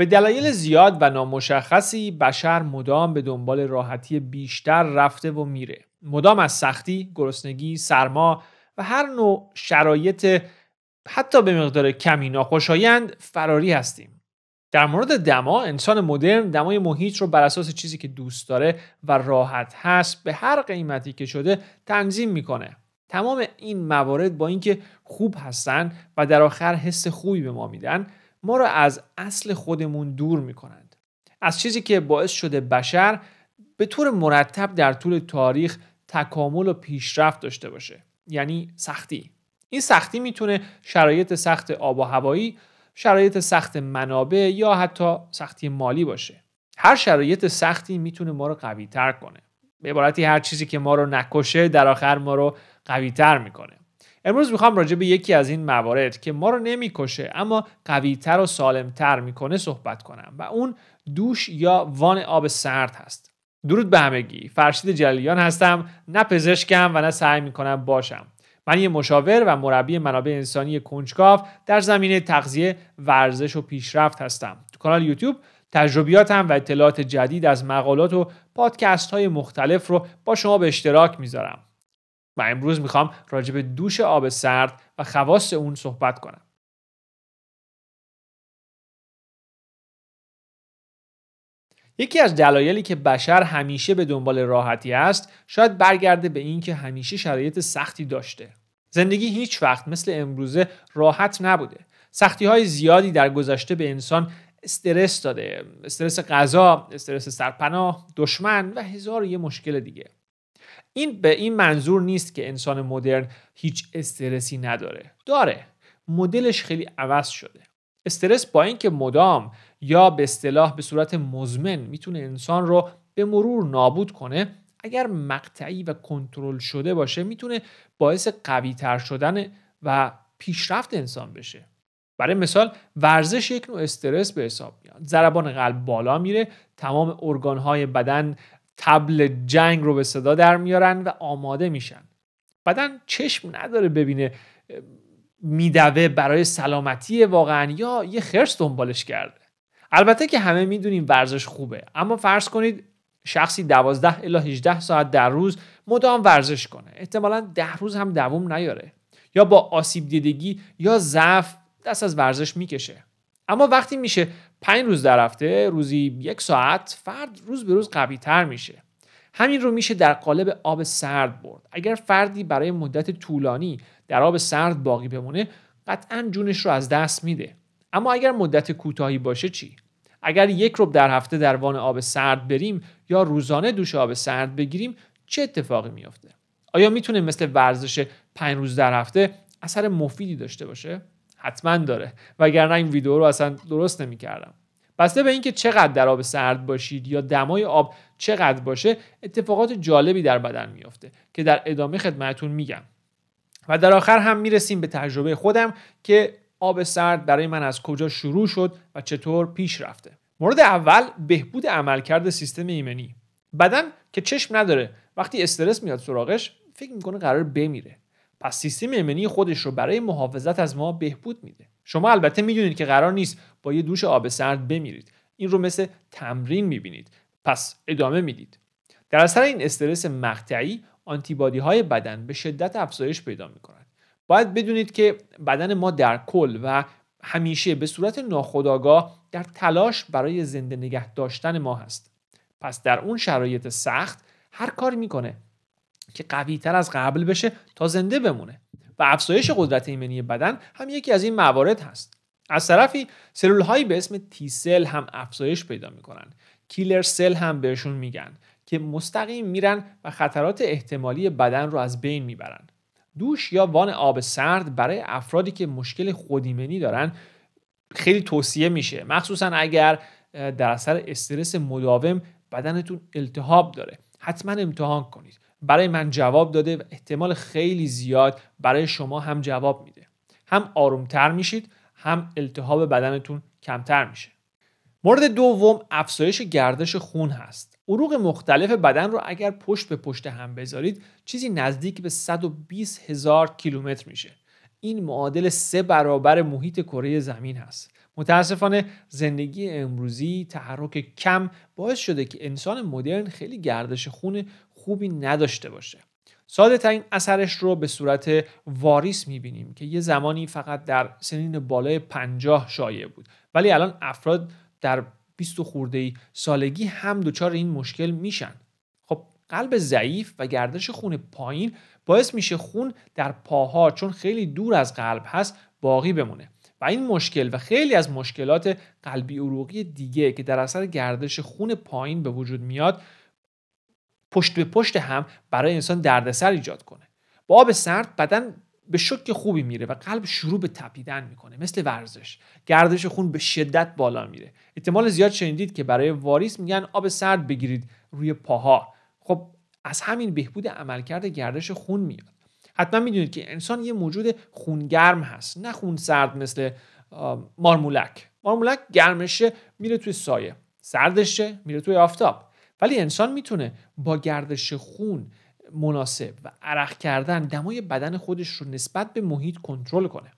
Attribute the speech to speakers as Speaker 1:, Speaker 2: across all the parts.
Speaker 1: به دلایل زیاد و نامشخصی بشر مدام به دنبال راحتی بیشتر رفته و میره مدام از سختی، گرسنگی، سرما و هر نوع شرایط حتی به مقدار کمی ناخوشایند فراری هستیم در مورد دما انسان مدرن دمای محیط رو بر اساس چیزی که دوست داره و راحت هست به هر قیمتی که شده تنظیم میکنه تمام این موارد با اینکه خوب هستن و در آخر حس خوبی به ما میدن ما را از اصل خودمون دور می کنند. از چیزی که باعث شده بشر به طور مرتب در طول تاریخ تکامل و پیشرفت داشته باشه یعنی سختی این سختی میتونه شرایط سخت آب و هوایی شرایط سخت منابع یا حتی سختی مالی باشه هر شرایط سختی میتونه ما رو قوی تر کنه به عبارتی هر چیزی که ما رو نکشه در آخر ما رو قوی تر میکنه امروز میخوام راجع به یکی از این موارد که ما رو نمیکشه اما قویتر و سالمتر میکنه صحبت کنم و اون دوش یا وان آب سرد هست درود به همگی فرشید جلیان هستم نه پزشکم و نه سعی میکنم باشم من یه مشاور و مربی منابع انسانی کنجکاو در زمینه تغذیه ورزش و پیشرفت هستم تو کانال یوتیوب تجربیاتم و اطلاعات جدید از مقالات و پادکست های مختلف رو با شما به اشتراک میذارم و امروز میخوام راجب به دوش آب سرد و خواص اون صحبت کنم. یکی از دلایلی که بشر همیشه به دنبال راحتی است شاید برگرده به اینکه همیشه شرایط سختی داشته زندگی هیچ وقت مثل امروزه راحت نبوده سختی های زیادی در گذشته به انسان استرس داده استرس غذا استرس سرپناه دشمن و هزار یه مشکل دیگه این به این منظور نیست که انسان مدرن هیچ استرسی نداره داره مدلش خیلی عوض شده استرس با اینکه مدام یا به اصطلاح به صورت مزمن میتونه انسان رو به مرور نابود کنه اگر مقطعی و کنترل شده باشه میتونه باعث قوی تر شدن و پیشرفت انسان بشه برای مثال ورزش یک نوع استرس به حساب میاد ضربان قلب بالا میره تمام ارگانهای بدن تبل جنگ رو به صدا در میارن و آماده میشن بدن چشم نداره ببینه میدوه برای سلامتی واقعا یا یه خرس دنبالش کرده البته که همه میدونیم ورزش خوبه اما فرض کنید شخصی 12 الا 18 ساعت در روز مدام ورزش کنه احتمالا ده روز هم دوام نیاره یا با آسیب دیدگی یا ضعف دست از ورزش میکشه اما وقتی میشه پنج روز در هفته روزی یک ساعت فرد روز به روز قوی تر میشه همین رو میشه در قالب آب سرد برد اگر فردی برای مدت طولانی در آب سرد باقی بمونه قطعا جونش رو از دست میده اما اگر مدت کوتاهی باشه چی اگر یک رب در هفته در وان آب سرد بریم یا روزانه دوش آب سرد بگیریم چه اتفاقی میافته آیا میتونه مثل ورزش پنج روز در هفته اثر مفیدی داشته باشه حتما داره وگرنه این ویدیو رو اصلا درست نمیکردم بسته به اینکه چقدر در آب سرد باشید یا دمای آب چقدر باشه اتفاقات جالبی در بدن میافته که در ادامه خدمتون میگم و در آخر هم میرسیم به تجربه خودم که آب سرد برای من از کجا شروع شد و چطور پیش رفته مورد اول بهبود عملکرد سیستم ایمنی بدن که چشم نداره وقتی استرس میاد سراغش فکر میکنه قرار بمیره پس سیستم ایمنی خودش رو برای محافظت از ما بهبود میده شما البته میدونید که قرار نیست با یه دوش آب سرد بمیرید این رو مثل تمرین میبینید پس ادامه میدید در اثر این استرس مقطعی آنتیبادی های بدن به شدت افزایش پیدا میکنند باید بدونید که بدن ما در کل و همیشه به صورت ناخودآگاه در تلاش برای زنده نگه داشتن ما هست پس در اون شرایط سخت هر کاری میکنه که قوی تر از قبل بشه تا زنده بمونه و افزایش قدرت ایمنی بدن هم یکی از این موارد هست از طرفی سلول هایی به اسم تی سل هم افزایش پیدا میکنن کیلر سل هم بهشون میگن که مستقیم میرن و خطرات احتمالی بدن رو از بین میبرن دوش یا وان آب سرد برای افرادی که مشکل خودیمنی دارن خیلی توصیه میشه مخصوصا اگر در اثر استرس مداوم بدنتون التهاب داره حتما امتحان کنید برای من جواب داده و احتمال خیلی زیاد برای شما هم جواب میده هم آرومتر میشید هم التهاب بدنتون کمتر میشه مورد دوم افزایش گردش خون هست عروق مختلف بدن رو اگر پشت به پشت هم بذارید چیزی نزدیک به 120 هزار کیلومتر میشه این معادل سه برابر محیط کره زمین هست متاسفانه زندگی امروزی تحرک کم باعث شده که انسان مدرن خیلی گردش خون خوبی نداشته باشه ساده ترین اثرش رو به صورت واریس میبینیم که یه زمانی فقط در سنین بالای پنجاه شایع بود ولی الان افراد در 20 خورده سالگی هم دچار این مشکل میشن خب قلب ضعیف و گردش خون پایین باعث میشه خون در پاها چون خیلی دور از قلب هست باقی بمونه و این مشکل و خیلی از مشکلات قلبی عروقی دیگه که در اثر گردش خون پایین به وجود میاد پشت به پشت هم برای انسان دردسر ایجاد کنه با آب سرد بدن به شک خوبی میره و قلب شروع به تپیدن میکنه مثل ورزش گردش خون به شدت بالا میره احتمال زیاد شنیدید که برای واریس میگن آب سرد بگیرید روی پاها خب از همین بهبود عملکرد گردش خون میاد حتما میدونید که انسان یه موجود خونگرم هست نه خون سرد مثل مارمولک مارمولک گرمشه میره توی سایه سردشه میره توی آفتاب ولی انسان میتونه با گردش خون مناسب و عرق کردن دمای بدن خودش رو نسبت به محیط کنترل کنه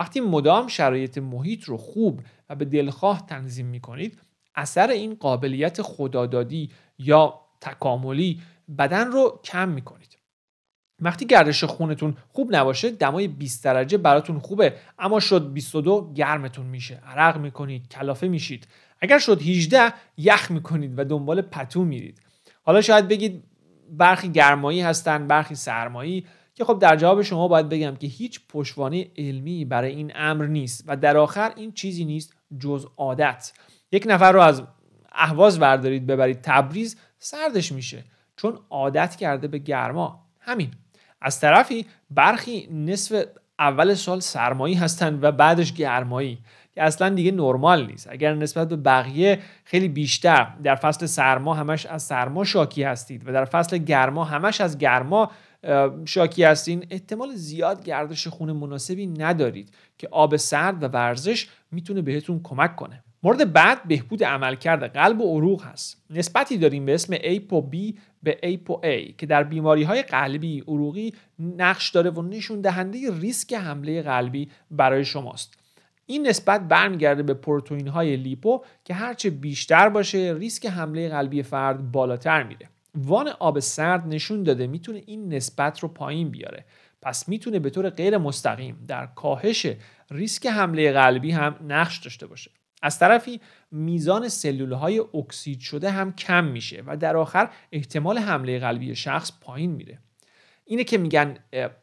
Speaker 1: وقتی مدام شرایط محیط رو خوب و به دلخواه تنظیم میکنید اثر این قابلیت خدادادی یا تکاملی بدن رو کم میکنید وقتی گردش خونتون خوب نباشه دمای 20 درجه براتون خوبه اما شد 22 گرمتون میشه عرق میکنید کلافه میشید اگر شد 18 یخ میکنید و دنبال پتو میرید حالا شاید بگید برخی گرمایی هستن برخی سرمایی که خب در جواب شما باید بگم که هیچ پشوانه علمی برای این امر نیست و در آخر این چیزی نیست جز عادت یک نفر رو از اهواز بردارید ببرید تبریز سردش میشه چون عادت کرده به گرما همین از طرفی برخی نصف اول سال سرمایی هستند و بعدش گرمایی که اصلا دیگه نرمال نیست اگر نسبت به بقیه خیلی بیشتر در فصل سرما همش از سرما شاکی هستید و در فصل گرما همش از گرما شاکی هستین احتمال زیاد گردش خون مناسبی ندارید که آب سرد و ورزش میتونه بهتون کمک کنه مورد بعد بهبود عملکرد قلب و عروق هست نسبتی داریم به اسم ایپو بی به ایپو ای که در بیماری های قلبی عروقی نقش داره و نشون دهنده ریسک حمله قلبی برای شماست این نسبت برمیگرده به پروتئین های لیپو که هرچه بیشتر باشه ریسک حمله قلبی فرد بالاتر میره وان آب سرد نشون داده میتونه این نسبت رو پایین بیاره پس میتونه به طور غیر مستقیم در کاهش ریسک حمله قلبی هم نقش داشته باشه از طرفی میزان سلول های اکسید شده هم کم میشه و در آخر احتمال حمله قلبی شخص پایین میره اینه که میگن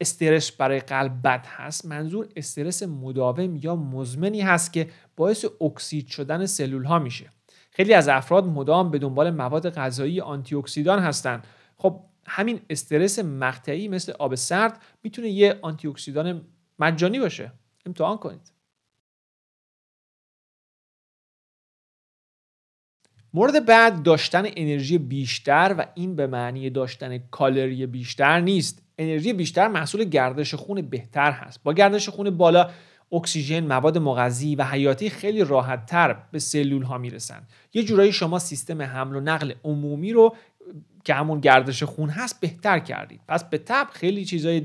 Speaker 1: استرس برای قلب بد هست منظور استرس مداوم یا مزمنی هست که باعث اکسید شدن سلول ها میشه خیلی از افراد مدام به دنبال مواد غذایی آنتی اکسیدان هستن خب همین استرس مقطعی مثل آب سرد میتونه یه آنتی اکسیدان مجانی باشه امتحان کنید مورد بعد داشتن انرژی بیشتر و این به معنی داشتن کالری بیشتر نیست انرژی بیشتر محصول گردش خون بهتر هست با گردش خون بالا اکسیژن مواد مغذی و حیاتی خیلی راحت تر به سلول ها میرسن یه جورایی شما سیستم حمل و نقل عمومی رو که همون گردش خون هست بهتر کردید پس به تب خیلی چیزای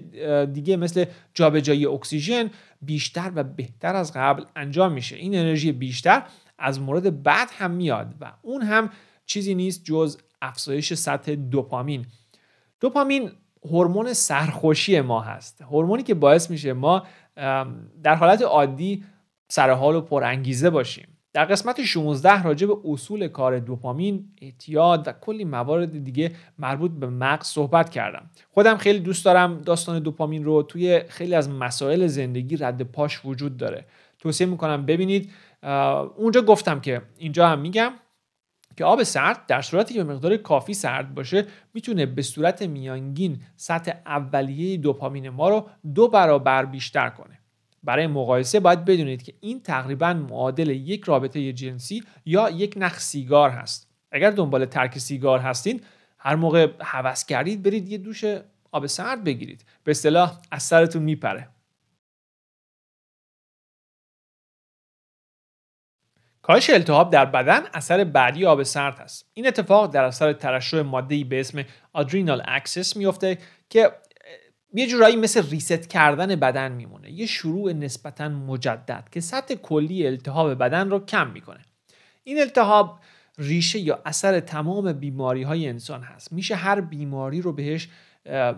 Speaker 1: دیگه مثل جابجایی اکسیژن بیشتر و بهتر از قبل انجام میشه این انرژی بیشتر از مورد بعد هم میاد و اون هم چیزی نیست جز افزایش سطح دوپامین دوپامین هورمون سرخوشی ما هست هورمونی که باعث میشه ما در حالت عادی سرحال و پرانگیزه باشیم در قسمت 16 راجع به اصول کار دوپامین، اعتیاد و کلی موارد دیگه مربوط به مغز صحبت کردم. خودم خیلی دوست دارم داستان دوپامین رو توی خیلی از مسائل زندگی رد پاش وجود داره. توصیه میکنم ببینید اونجا گفتم که اینجا هم میگم که آب سرد در صورتی که به مقدار کافی سرد باشه میتونه به صورت میانگین سطح اولیه دوپامین ما رو دو برابر بیشتر کنه برای مقایسه باید بدونید که این تقریبا معادل یک رابطه جنسی یا یک نخ سیگار هست اگر دنبال ترک سیگار هستین هر موقع هوس کردید برید یه دوش آب سرد بگیرید به اصطلاح از سرتون میپره کاهش التهاب در بدن اثر بعدی آب سرد هست این اتفاق در اثر ترشح ماده به اسم آدرینال اکسس میفته که یه جورایی مثل ریست کردن بدن میمونه یه شروع نسبتا مجدد که سطح کلی التهاب بدن رو کم میکنه این التهاب ریشه یا اثر تمام بیماری های انسان هست میشه هر بیماری رو بهش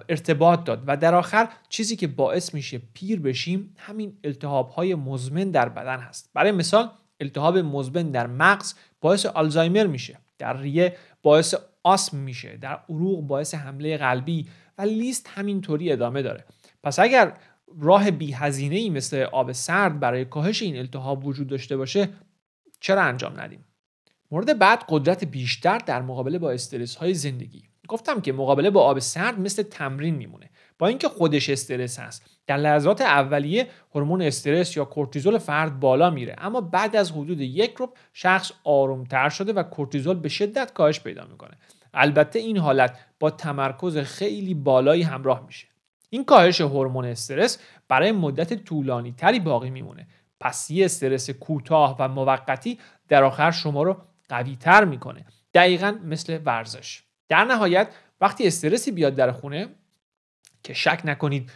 Speaker 1: ارتباط داد و در آخر چیزی که باعث میشه پیر بشیم همین التهاب های مزمن در بدن هست برای مثال التهاب مزمن در مغز باعث آلزایمر میشه در ریه باعث آسم میشه در عروق باعث حمله قلبی و لیست همینطوری ادامه داره پس اگر راه بی ای مثل آب سرد برای کاهش این التهاب وجود داشته باشه چرا انجام ندیم مورد بعد قدرت بیشتر در مقابله با استرس های زندگی گفتم که مقابله با آب سرد مثل تمرین میمونه با اینکه خودش استرس هست در لحظات اولیه هورمون استرس یا کورتیزول فرد بالا میره اما بعد از حدود یک روب شخص آرومتر شده و کورتیزول به شدت کاهش پیدا میکنه البته این حالت با تمرکز خیلی بالایی همراه میشه این کاهش هورمون استرس برای مدت طولانی تری باقی میمونه پس یه استرس کوتاه و موقتی در آخر شما رو قوی تر میکنه دقیقا مثل ورزش در نهایت وقتی استرسی بیاد در خونه که شک نکنید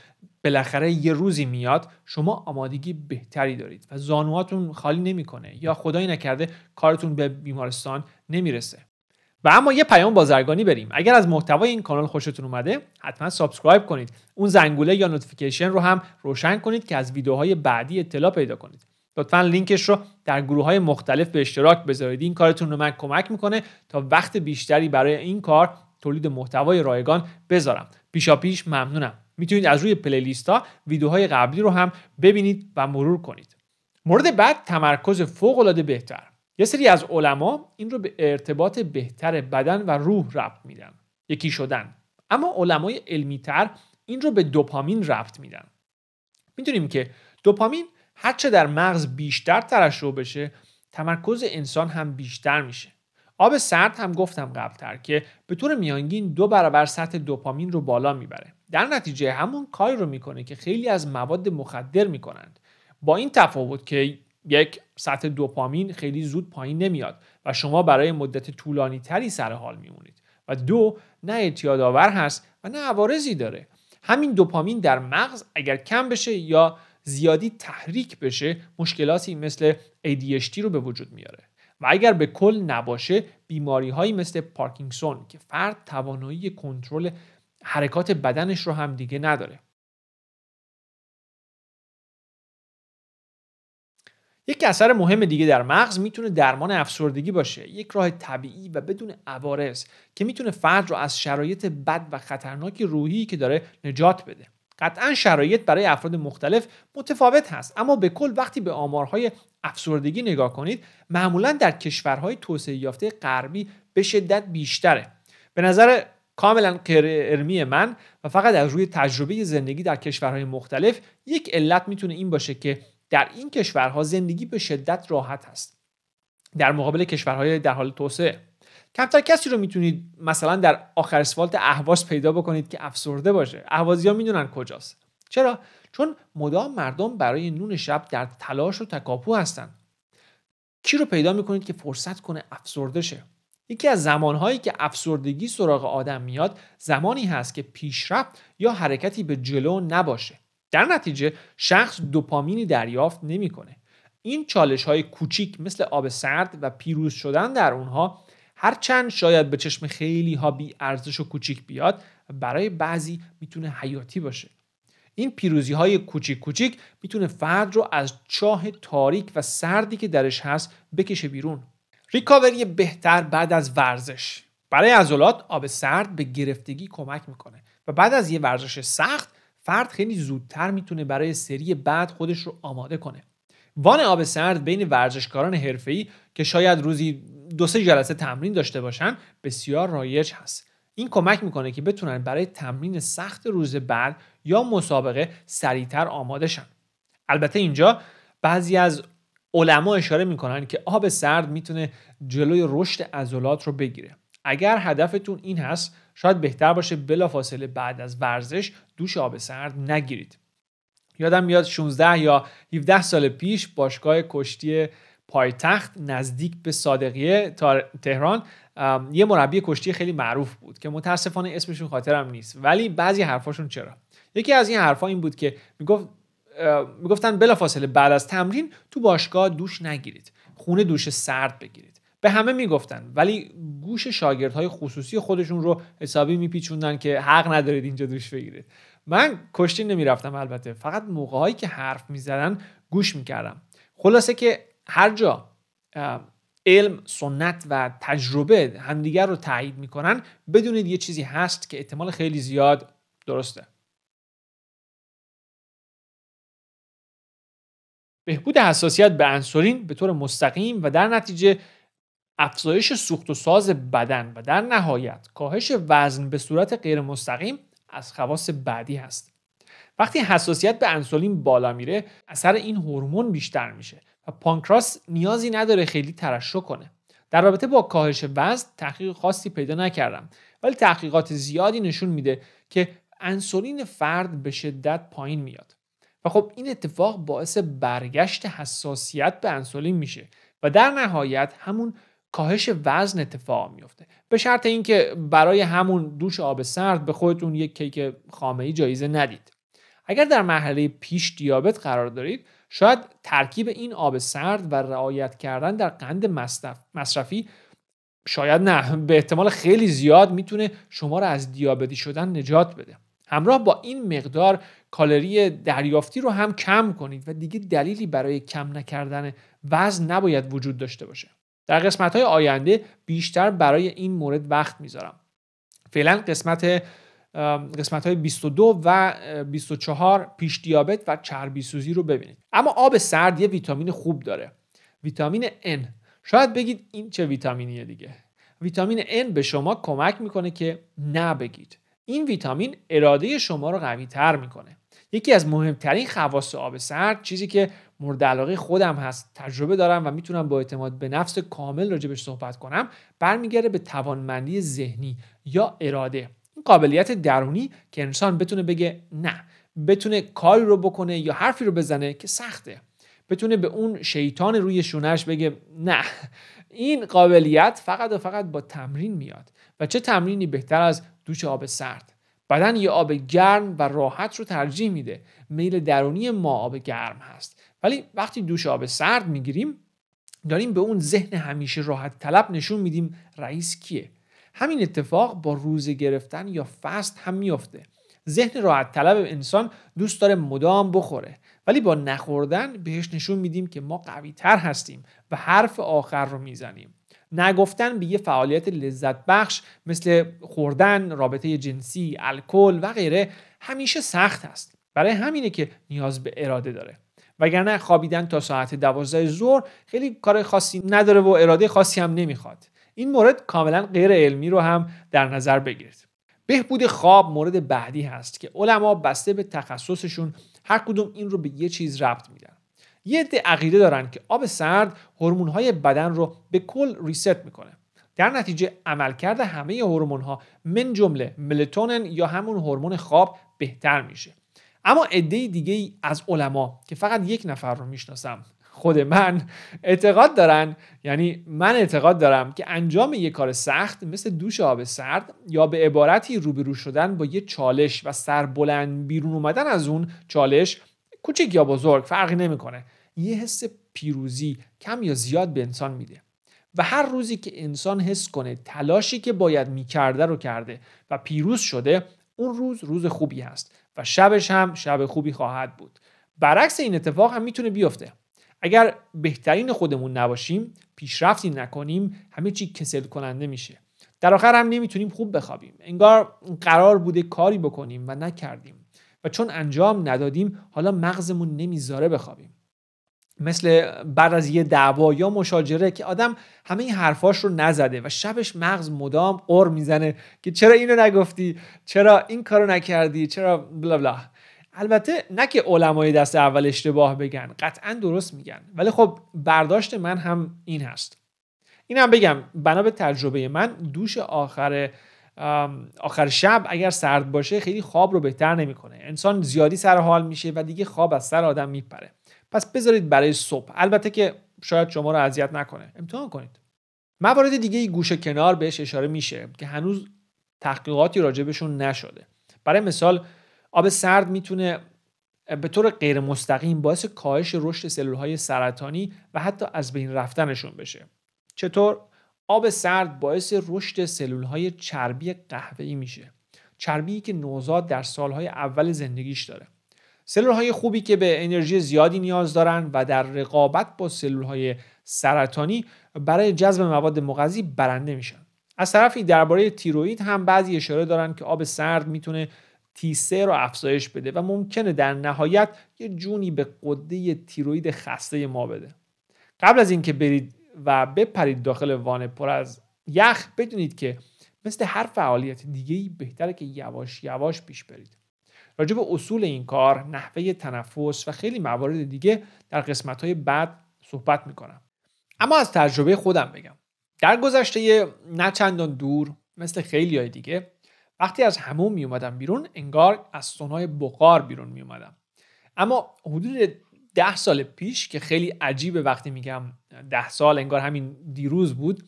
Speaker 1: بالاخره یه روزی میاد شما آمادگی بهتری دارید و زانوهاتون خالی نمیکنه یا خدایی نکرده کارتون به بیمارستان نمیرسه و اما یه پیام بازرگانی بریم اگر از محتوای این کانال خوشتون اومده حتما سابسکرایب کنید اون زنگوله یا نوتیفیکیشن رو هم روشن کنید که از ویدیوهای بعدی اطلاع پیدا کنید لطفا لینکش رو در گروه های مختلف به اشتراک بذارید این کارتون رو من کمک میکنه تا وقت بیشتری برای این کار تولید محتوای رایگان بذارم پیشا پیش ممنونم میتونید از روی پلیلیست ها ویدیوهای قبلی رو هم ببینید و مرور کنید مورد بعد تمرکز فوق العاده بهتر یه سری از علما این رو به ارتباط بهتر بدن و روح ربط میدن یکی شدن اما علمای تر این رو به دوپامین ربط میدن میدونیم که دوپامین هرچه در مغز بیشتر ترشح بشه تمرکز انسان هم بیشتر میشه آب سرد هم گفتم قبلتر که به طور میانگین دو برابر سطح دوپامین رو بالا میبره در نتیجه همون کاری رو میکنه که خیلی از مواد مخدر میکنند با این تفاوت که یک سطح دوپامین خیلی زود پایین نمیاد و شما برای مدت طولانی تری سر حال میمونید و دو نه اعتیاد آور هست و نه عوارضی داره همین دوپامین در مغز اگر کم بشه یا زیادی تحریک بشه مشکلاتی مثل ADHD رو به وجود میاره و اگر به کل نباشه بیماری هایی مثل پارکینگسون که فرد توانایی کنترل حرکات بدنش رو هم دیگه نداره یک اثر مهم دیگه در مغز میتونه درمان افسردگی باشه یک راه طبیعی و بدون عوارض که میتونه فرد رو از شرایط بد و خطرناک روحی که داره نجات بده قطعا شرایط برای افراد مختلف متفاوت هست اما به کل وقتی به آمارهای افسردگی نگاه کنید معمولا در کشورهای توسعه یافته غربی به شدت بیشتره به نظر کاملا غیر من و فقط از روی تجربه زندگی در کشورهای مختلف یک علت میتونه این باشه که در این کشورها زندگی به شدت راحت هست در مقابل کشورهای در حال توسعه کمتر کسی رو میتونید مثلا در آخر اسفالت اهواز پیدا بکنید که افسرده باشه اهوازی ها میدونن کجاست چرا چون مدام مردم برای نون شب در تلاش و تکاپو هستن کی رو پیدا میکنید که فرصت کنه افسرده شه یکی از زمانهایی که افسردگی سراغ آدم میاد زمانی هست که پیشرفت یا حرکتی به جلو نباشه در نتیجه شخص دوپامینی دریافت نمیکنه این چالش های کوچیک مثل آب سرد و پیروز شدن در اونها هرچند شاید به چشم خیلی ها بی ارزش و کوچیک بیاد برای بعضی میتونه حیاتی باشه این پیروزی های کوچیک کوچیک میتونه فرد رو از چاه تاریک و سردی که درش هست بکشه بیرون ریکاوری بهتر بعد از ورزش برای عضلات آب سرد به گرفتگی کمک میکنه و بعد از یه ورزش سخت فرد خیلی زودتر میتونه برای سری بعد خودش رو آماده کنه وان آب سرد بین ورزشکاران حرفه‌ای که شاید روزی دو سه جلسه تمرین داشته باشن بسیار رایج هست این کمک میکنه که بتونن برای تمرین سخت روز بعد یا مسابقه سریعتر آماده شن البته اینجا بعضی از علما اشاره میکنن که آب سرد میتونه جلوی رشد عضلات رو بگیره اگر هدفتون این هست شاید بهتر باشه بلافاصله بعد از ورزش دوش آب سرد نگیرید یادم میاد 16 یا 17 سال پیش باشگاه کشتی پایتخت نزدیک به صادقیه تهران یه مربی کشتی خیلی معروف بود که متاسفانه اسمشون خاطرم نیست ولی بعضی حرفاشون چرا یکی از این حرفا این بود که میگفت میگفتن بلافاصله بعد از تمرین تو باشگاه دوش نگیرید خونه دوش سرد بگیرید به همه میگفتن ولی گوش شاگردهای خصوصی خودشون رو حسابی میپیچوندن که حق ندارید اینجا دوش بگیرید من کشتی نمیرفتم البته فقط موقعهایی که حرف میزدن گوش میکردم خلاصه که هر جا علم سنت و تجربه همدیگر رو تایید میکنن بدونید یه چیزی هست که احتمال خیلی زیاد درسته بهبود حساسیت به انسولین به طور مستقیم و در نتیجه افزایش سوخت و ساز بدن و در نهایت کاهش وزن به صورت غیر مستقیم از خواص بعدی هست وقتی حساسیت به انسولین بالا میره اثر این هورمون بیشتر میشه و پانکراس نیازی نداره خیلی ترشح کنه در رابطه با کاهش وزن تحقیق خاصی پیدا نکردم ولی تحقیقات زیادی نشون میده که انسولین فرد به شدت پایین میاد و خب این اتفاق باعث برگشت حساسیت به انسولین میشه و در نهایت همون کاهش وزن اتفاق میفته به شرط اینکه برای همون دوش آب سرد به خودتون یک کیک خامه ای جایزه ندید اگر در مرحله پیش دیابت قرار دارید شاید ترکیب این آب سرد و رعایت کردن در قند مصرفی شاید نه به احتمال خیلی زیاد میتونه شما رو از دیابتی شدن نجات بده همراه با این مقدار کالری دریافتی رو هم کم کنید و دیگه دلیلی برای کم نکردن وزن نباید وجود داشته باشه در قسمت های آینده بیشتر برای این مورد وقت میذارم فعلا قسمت قسمت های 22 و 24 پیش دیابت و چربی سوزی رو ببینید اما آب سرد یه ویتامین خوب داره ویتامین N شاید بگید این چه ویتامینیه دیگه ویتامین N به شما کمک میکنه که بگید این ویتامین اراده شما رو قوی تر میکنه یکی از مهمترین خواص آب سرد چیزی که مورد علاقه خودم هست تجربه دارم و میتونم با اعتماد به نفس کامل راجبش صحبت کنم برمیگرده به توانمندی ذهنی یا اراده قابلیت درونی که انسان بتونه بگه نه بتونه کاری رو بکنه یا حرفی رو بزنه که سخته بتونه به اون شیطان روی شونش بگه نه این قابلیت فقط و فقط با تمرین میاد و چه تمرینی بهتر از دوش آب سرد بدن یه آب گرم و راحت رو ترجیح میده میل درونی ما آب گرم هست ولی وقتی دوش آب سرد میگیریم داریم به اون ذهن همیشه راحت طلب نشون میدیم رئیس کیه همین اتفاق با روزه گرفتن یا فست هم میفته ذهن راحت طلب انسان دوست داره مدام بخوره ولی با نخوردن بهش نشون میدیم که ما قوی تر هستیم و حرف آخر رو میزنیم نگفتن به یه فعالیت لذت بخش مثل خوردن، رابطه جنسی، الکل و غیره همیشه سخت است. برای همینه که نیاز به اراده داره. وگرنه خوابیدن تا ساعت دوازده ظهر خیلی کار خاصی نداره و اراده خاصی هم نمیخواد. این مورد کاملا غیر علمی رو هم در نظر بگیرید بهبود خواب مورد بعدی هست که علما بسته به تخصصشون هر کدوم این رو به یه چیز ربط میدن یه عده عقیده دارن که آب سرد هورمون‌های بدن رو به کل ریست میکنه در نتیجه عملکرد همه هورمون ها من جمله ملتونن یا همون هورمون خواب بهتر میشه اما عده دیگه ای از علما که فقط یک نفر رو میشناسم خود من اعتقاد دارن یعنی من اعتقاد دارم که انجام یه کار سخت مثل دوش آب سرد یا به عبارتی روبرو شدن با یه چالش و سربلند بیرون اومدن از اون چالش کوچک یا بزرگ فرقی نمیکنه یه حس پیروزی کم یا زیاد به انسان میده و هر روزی که انسان حس کنه تلاشی که باید میکرده رو کرده و پیروز شده اون روز روز خوبی هست و شبش هم شب خوبی خواهد بود برعکس این اتفاق هم میتونه بیفته اگر بهترین خودمون نباشیم پیشرفتی نکنیم همه چی کسل کننده میشه در آخر هم نمیتونیم خوب بخوابیم انگار قرار بوده کاری بکنیم و نکردیم و چون انجام ندادیم حالا مغزمون نمیذاره بخوابیم مثل بعد از یه دعوا یا مشاجره که آدم همه این حرفاش رو نزده و شبش مغز مدام قر میزنه که چرا اینو نگفتی چرا این کارو نکردی چرا بلا بلا البته نه که علمای دست اول اشتباه بگن قطعا درست میگن ولی خب برداشت من هم این هست این هم بگم بنا به تجربه من دوش آخر آخر شب اگر سرد باشه خیلی خواب رو بهتر نمیکنه انسان زیادی سر حال میشه و دیگه خواب از سر آدم میپره پس بذارید برای صبح البته که شاید شما رو اذیت نکنه امتحان کنید موارد دیگه ای گوشه کنار بهش اشاره میشه که هنوز تحقیقاتی راجبشون نشده برای مثال آب سرد میتونه به طور غیر مستقیم باعث کاهش رشد سلول های سرطانی و حتی از بین رفتنشون بشه چطور آب سرد باعث رشد سلول های چربی قهوه‌ای میشه چربی که نوزاد در سالهای اول زندگیش داره سلول های خوبی که به انرژی زیادی نیاز دارن و در رقابت با سلول های سرطانی برای جذب مواد مغذی برنده میشن از طرفی درباره تیروئید هم بعضی اشاره دارن که آب سرد میتونه تیسه رو افزایش بده و ممکنه در نهایت یه جونی به قده تیروید خسته ما بده قبل از اینکه برید و بپرید داخل وان پر از یخ بدونید که مثل هر فعالیت دیگه بهتره که یواش یواش پیش برید راجع به اصول این کار نحوه تنفس و خیلی موارد دیگه در قسمت های بعد صحبت میکنم اما از تجربه خودم بگم در گذشته نه چندان دور مثل خیلی های دیگه وقتی از همون می اومدم بیرون انگار از سونای بخار بیرون می اومدم اما حدود ده سال پیش که خیلی عجیبه وقتی میگم ده سال انگار همین دیروز بود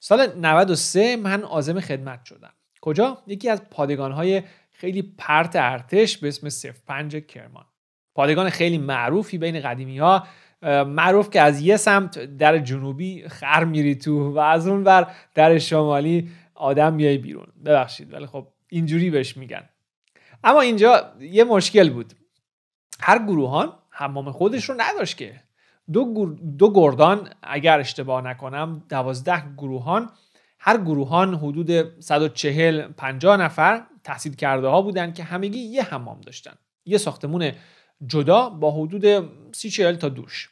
Speaker 1: سال 93 من آزم خدمت شدم کجا یکی از پادگانهای خیلی پرت ارتش به اسم پنج کرمان پادگان خیلی معروفی بین قدیمی ها معروف که از یه سمت در جنوبی خر میری تو و از اون بر در شمالی آدم بیای بیرون ببخشید ولی خب اینجوری بهش میگن اما اینجا یه مشکل بود هر گروهان حمام خودش رو نداشت که دو, دو گردان اگر اشتباه نکنم دوازده گروهان هر گروهان حدود 140 50 نفر تحصیل کرده ها بودن که همگی یه حمام داشتن یه ساختمون جدا با حدود 30 40 تا دوش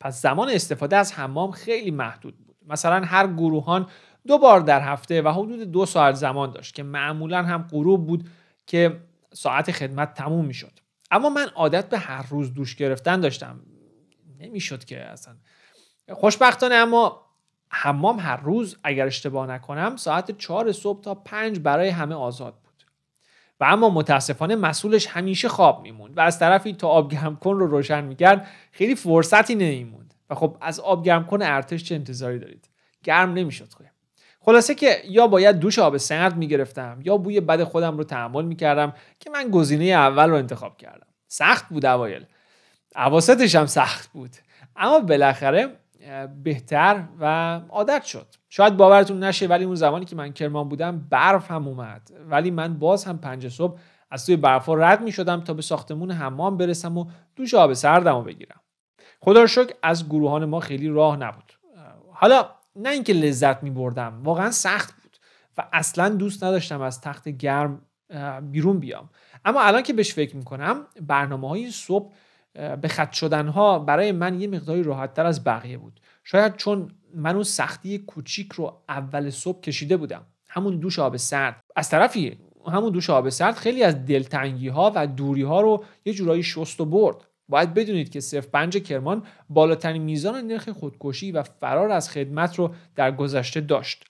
Speaker 1: پس زمان استفاده از حمام خیلی محدود بود مثلا هر گروهان دو بار در هفته و حدود دو ساعت زمان داشت که معمولا هم غروب بود که ساعت خدمت تموم میشد اما من عادت به هر روز دوش گرفتن داشتم نمیشد که اصلا خوشبختانه اما حمام هر روز اگر اشتباه نکنم ساعت چهار صبح تا پنج برای همه آزاد بود و اما متاسفانه مسئولش همیشه خواب میموند و از طرفی تا آب کن رو روشن میکرد خیلی فرصتی نمیموند و خب از آب کن ارتش چه انتظاری دارید گرم نمیشد خویم خلاصه که یا باید دوش آب سرد میگرفتم یا بوی بد خودم رو تحمل میکردم که من گزینه اول رو انتخاب کردم سخت بود اوایل عواستش هم سخت بود اما بالاخره بهتر و عادت شد شاید باورتون نشه ولی اون زمانی که من کرمان بودم برف هم اومد ولی من باز هم پنج صبح از توی ها رد می شدم تا به ساختمون حمام برسم و دوش آب سردم رو بگیرم خدا شکر از گروهان ما خیلی راه نبود حالا نه اینکه لذت می بردم واقعا سخت بود و اصلا دوست نداشتم از تخت گرم بیرون بیام اما الان که بهش فکر میکنم برنامه های صبح به خط شدن ها برای من یه مقداری راحت تر از بقیه بود شاید چون من اون سختی کوچیک رو اول صبح کشیده بودم همون دوش آب سرد از طرفی همون دوش آب سرد خیلی از دلتنگی ها و دوری ها رو یه جورایی شست و برد باید بدونید که صرف پنج کرمان بالاترین میزان نرخ خودکشی و فرار از خدمت رو در گذشته داشت.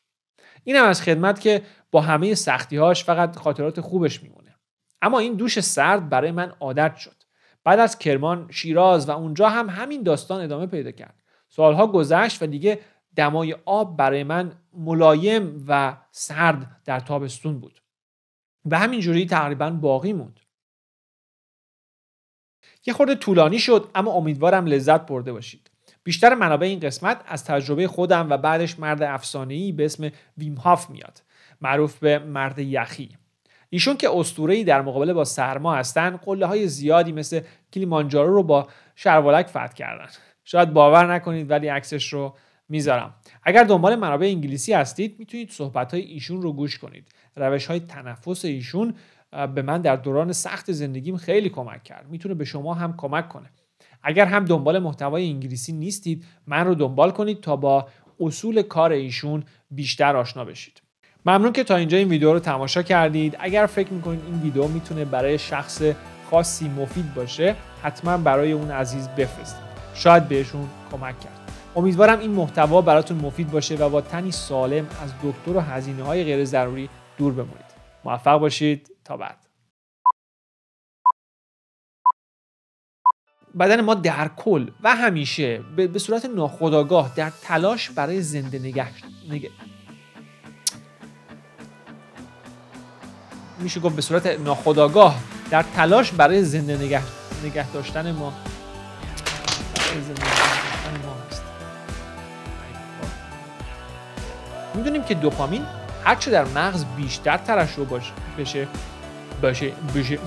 Speaker 1: این هم از خدمت که با همه سختیهاش فقط خاطرات خوبش میمونه. اما این دوش سرد برای من عادت شد. بعد از کرمان، شیراز و اونجا هم همین داستان ادامه پیدا کرد. سالها گذشت و دیگه دمای آب برای من ملایم و سرد در تابستون بود. و جوری تقریبا باقی موند. یه خورده طولانی شد اما امیدوارم لذت برده باشید بیشتر منابع این قسمت از تجربه خودم و بعدش مرد افسانه‌ای به اسم ویم میاد معروف به مرد یخی ایشون که ای در مقابله با سرما هستن قله های زیادی مثل کلیمانجارو رو با شروالک فتح کردن شاید باور نکنید ولی عکسش رو میذارم اگر دنبال منابع انگلیسی هستید میتونید صحبت های ایشون رو گوش کنید روش های تنفس ایشون به من در دوران سخت زندگیم خیلی کمک کرد میتونه به شما هم کمک کنه اگر هم دنبال محتوای انگلیسی نیستید من رو دنبال کنید تا با اصول کار ایشون بیشتر آشنا بشید ممنون که تا اینجا این ویدیو رو تماشا کردید اگر فکر میکنید این ویدیو میتونه برای شخص خاصی مفید باشه حتما برای اون عزیز بفرستید شاید بهشون کمک کرد امیدوارم این محتوا براتون مفید باشه و با تنی سالم از دکتر و هزینه های غیر ضروری دور بمونید موفق باشید تا بعد بدن ما در کل و همیشه به صورت ناخودآگاه در تلاش برای زنده نگه, نگه... میشه گفت به صورت ناخودآگاه در تلاش برای زنده نگه, نگه داشتن ما میدونیم که دوپامین هرچه در مغز بیشتر ترشح بشه باشه بشه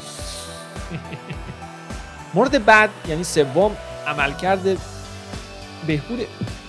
Speaker 1: مورد بعد یعنی سوم عملکرد بهبود